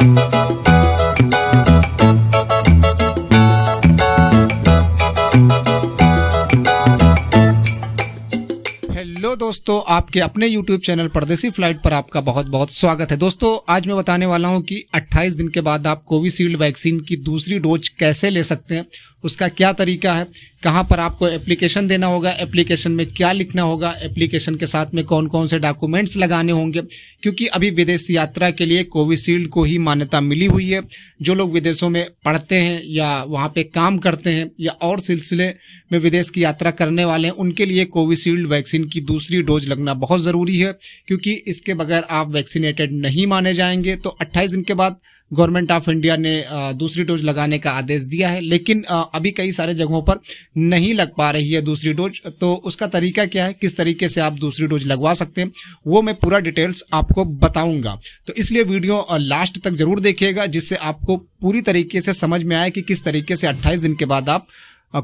hello दोस्तों आपके अपने YouTube चैनल परदेसी फ्लाइट पर आपका बहुत बहुत स्वागत है दोस्तों आज मैं बताने वाला हूं कि 28 दिन के बाद आप कोविशील्ड वैक्सीन की दूसरी डोज कैसे ले सकते हैं उसका क्या तरीका है कहाँ पर आपको एप्लीकेशन देना होगा एप्लीकेशन में क्या लिखना होगा एप्लीकेशन के साथ में कौन कौन से डॉक्यूमेंट्स लगाने होंगे क्योंकि अभी विदेश यात्रा के लिए कोविशील्ड को ही मान्यता मिली हुई है जो लोग विदेशों में पढ़ते हैं या वहाँ पे काम करते हैं या और सिलसिले में विदेश की यात्रा करने वाले हैं उनके लिए कोविशील्ड वैक्सीन की दूसरी डोज लगना बहुत ज़रूरी है क्योंकि इसके बगैर आप वैक्सीनेटेड नहीं माने जाएंगे तो अट्ठाईस दिन के बाद गवर्नमेंट ऑफ इंडिया ने दूसरी डोज लगाने का आदेश दिया है लेकिन अभी कई सारे जगहों पर नहीं लग पा रही है दूसरी डोज तो उसका तरीका क्या है किस तरीके से आप दूसरी डोज लगवा सकते हैं वो मैं पूरा डिटेल्स आपको बताऊंगा तो इसलिए वीडियो लास्ट तक जरूर देखिएगा जिससे आपको पूरी तरीके से समझ में आए कि किस तरीके से अट्ठाईस दिन के बाद आप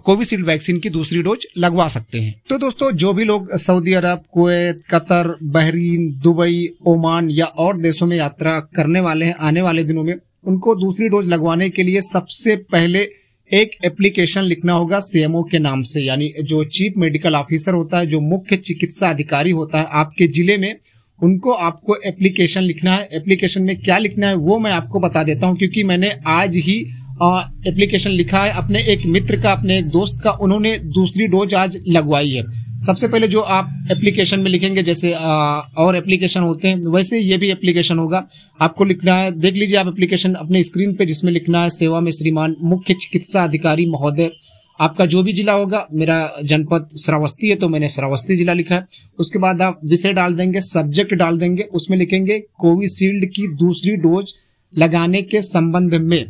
कोविशील्ड वैक्सीन की दूसरी डोज लगवा सकते हैं तो दोस्तों जो भी लोग Saudi Arab Kuwait Qatar Bahrain Dubai Oman या और देशों में यात्रा करने वाले हैं आने वाले दिनों में उनको दूसरी डोज लगवाने के लिए सबसे पहले एक एप्लीकेशन लिखना होगा सीएमओ के नाम से यानी जो चीफ मेडिकल ऑफिसर होता है जो मुख्य चिकित्सा अधिकारी होता है आपके जिले में उनको आपको एप्लीकेशन लिखना है एप्लीकेशन में क्या लिखना है वो मैं आपको बता देता हूँ क्योंकि मैंने आज ही एप्लीकेशन लिखा है अपने एक मित्र का अपने एक दोस्त का उन्होंने दूसरी डोज आज लगवाई है सबसे पहले जो आप एप्लीकेशन में लिखेंगे जैसे आ, और एप्लीकेशन होते हैं वैसे ये भी एप्लीकेशन होगा आपको लिखना है देख लीजिए आप एप्लीकेशन अपने स्क्रीन पे जिसमें लिखना है सेवा में श्रीमान मुख्य चिकित्सा अधिकारी महोदय आपका जो भी जिला होगा मेरा जनपद श्रावस्ती है तो मैंने श्रावस्ती जिला लिखा है उसके बाद आप विषय डाल देंगे सब्जेक्ट डाल देंगे उसमें लिखेंगे कोविशील्ड की दूसरी डोज लगाने के संबंध में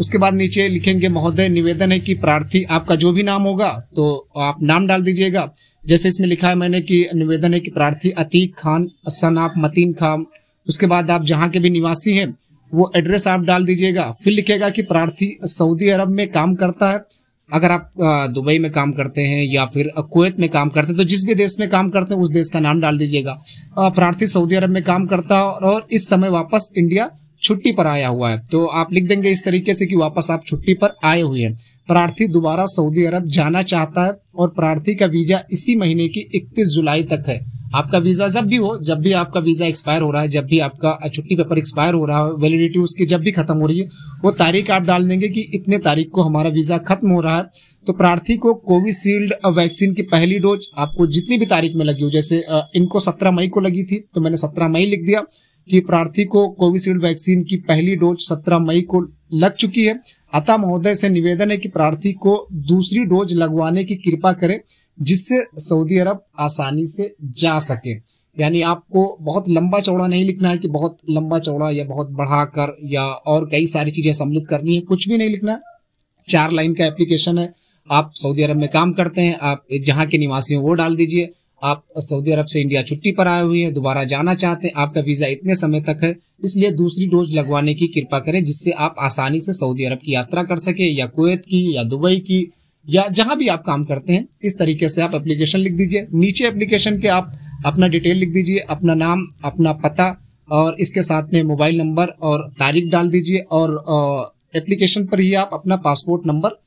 उसके बाद नीचे लिखेंगे महोदय निवेदन है कि प्रार्थी आपका जो भी नाम होगा तो आप नाम डाल दीजिएगा जैसे इसमें लिखा है मैंने कि निवेदन है कि प्रार्थी अतीक खान सन आप मतीन खान उसके बाद आप जहाँ के भी निवासी हैं वो एड्रेस आप डाल दीजिएगा फिर लिखेगा कि प्रार्थी सऊदी अरब में काम करता है अगर आप दुबई में काम करते हैं या फिर कुवैत में काम करते हैं तो जिस भी देश में काम करते हैं उस देश का नाम डाल दीजिएगा प्रार्थी सऊदी अरब में काम करता है और इस समय वापस इंडिया छुट्टी पर आया हुआ है तो आप लिख देंगे इस तरीके से कि वापस आप छुट्टी पर आए हुए हैं प्रार्थी दोबारा सऊदी अरब जाना चाहता है और प्रार्थी का वीजा इसी महीने की इकतीस जुलाई तक है आपका वीजा जब भी हो जब भी आपका वीजा एक्सपायर हो रहा है जब भी आपका छुट्टी पेपर एक्सपायर हो रहा है वैलिडिटी उसकी जब भी खत्म हो रही है वो तारीख आप डाल देंगे कि इतने तारीख को हमारा वीजा खत्म हो रहा है तो प्रार्थी को कोविशील्ड वैक्सीन की पहली डोज आपको जितनी भी तारीख में लगी हो जैसे इनको सत्रह मई को लगी थी तो मैंने सत्रह मई लिख दिया कि प्रार्थी को कोविशील्ड वैक्सीन की पहली डोज 17 मई को लग चुकी है अतः महोदय से निवेदन है कि प्रार्थी को दूसरी डोज लगवाने की कृपा करें जिससे सऊदी अरब आसानी से जा सके यानी आपको बहुत लंबा चौड़ा नहीं लिखना है कि बहुत लंबा चौड़ा या बहुत बढ़ाकर या और कई सारी चीजें सम्मिलित करनी है कुछ भी नहीं लिखना चार लाइन का एप्लीकेशन है आप सऊदी अरब में काम करते हैं आप जहाँ के निवासी हो वो डाल दीजिए आप सऊदी अरब से इंडिया छुट्टी पर आए हुए हैं दोबारा जाना चाहते हैं आपका वीजा इतने समय तक है इसलिए दूसरी डोज लगवाने की कृपा करें जिससे आप आसानी से सऊदी अरब की यात्रा कर सके या कुवैत की या दुबई की या जहां भी आप काम करते हैं इस तरीके से आप एप्लीकेशन लिख दीजिए नीचे एप्लीकेशन के आप अपना डिटेल लिख दीजिए अपना नाम अपना पता और इसके साथ में मोबाइल नंबर और तारीख डाल दीजिए और एप्लीकेशन पर ही आप अपना पासपोर्ट नंबर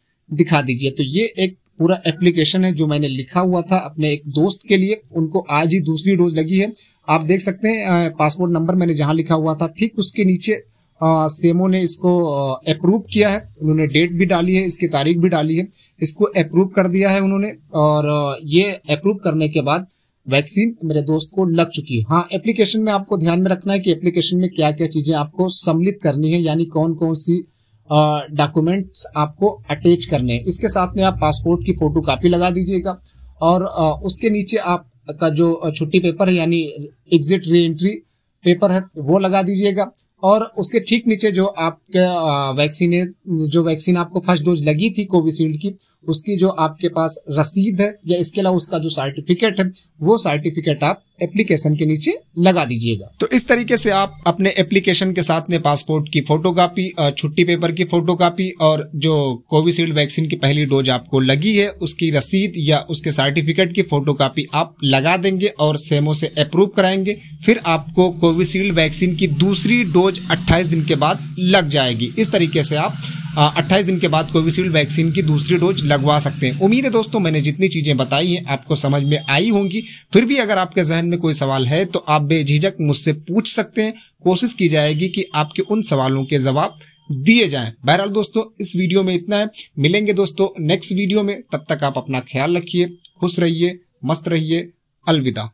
दिखा दीजिए तो ये एक पूरा एप्लीकेशन है जो मैंने लिखा हुआ था अपने एक दोस्त के लिए उनको आज ही दूसरी डोज लगी है आप देख सकते हैं पासपोर्ट नंबर मैंने जहां लिखा हुआ था ठीक उसके नीचे आ, सेमो ने इसको अप्रूव किया है उन्होंने डेट भी डाली है इसकी तारीख भी डाली है इसको अप्रूव कर दिया है उन्होंने और ये अप्रूव करने के बाद वैक्सीन मेरे दोस्त को लग चुकी है हाँ एप्लीकेशन में आपको ध्यान में रखना है कि एप्लीकेशन में क्या क्या चीजें आपको सम्मिलित करनी है यानी कौन कौन सी डॉक्यूमेंट्स आपको अटैच करने हैं इसके साथ में आप पासपोर्ट की फोटो कापी लगा दीजिएगा और उसके नीचे आप का जो छुट्टी पेपर है यानी एग्जिट री एंट्री पेपर है वो लगा दीजिएगा और उसके ठीक नीचे जो आपके वैक्सीने जो वैक्सीन आपको फर्स्ट डोज लगी थी कोविशील्ड की उसकी जो आपके पास रसीद है या इसके अलावा उसका जो सर्टिफिकेट है वो सर्टिफिकेट आप एप्लीकेशन के नीचे लगा दीजिएगा तो इस तरीके से आप अपने एप्लीकेशन के साथ में पासपोर्ट की फोटोकॉपी छुट्टी पेपर की फोटोकॉपी और जो कोविशील्ड वैक्सीन की पहली डोज आपको लगी है उसकी रसीद या उसके सर्टिफिकेट की फोटोकॉपी आप लगा देंगे और सेमो से अप्रूव कराएंगे फिर आपको कोविशील्ड वैक्सीन की दूसरी डोज अट्ठाईस दिन के बाद लग जाएगी इस तरीके से आप अट्ठाईस दिन के बाद कोविशील्ड वैक्सीन की दूसरी डोज लगवा सकते हैं उम्मीद है दोस्तों मैंने जितनी चीज़ें बताई हैं आपको समझ में आई होंगी फिर भी अगर आपके जहन में कोई सवाल है तो आप बेझिझक मुझसे पूछ सकते हैं कोशिश की जाएगी कि आपके उन सवालों के जवाब दिए जाएं बहरहाल दोस्तों इस वीडियो में इतना है मिलेंगे दोस्तों नेक्स्ट वीडियो में तब तक आप अपना ख्याल रखिए खुश रहिए मस्त रहिए अलविदा